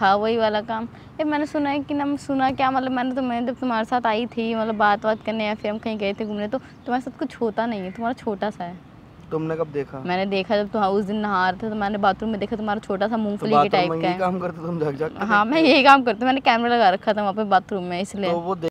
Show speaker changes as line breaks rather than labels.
था वही वाला काम ये मैंने सुना है कि ना सुना क्या मतलब मैंने तो मैं जब तुम्हारे साथ आई थी मतलब बात बात करने या फिर हम कहीं गए थे घूमने तो तुम्हारे साथ कुछ होता नहीं है तुम्हारा छोटा सा है
तुमने कब देखा
मैंने देखा जब तुम उस दिन नहा रहे थे तो मैंने बाथरूम में देखा तुम्हारा छोटा सा मूंगफली तो के टाइप का
काम
करते तुम हाँ
मैं यही काम करती हूँ मैंने कैमरा लगा रखा था वहाँ पे बाथरूम में इसलिए तो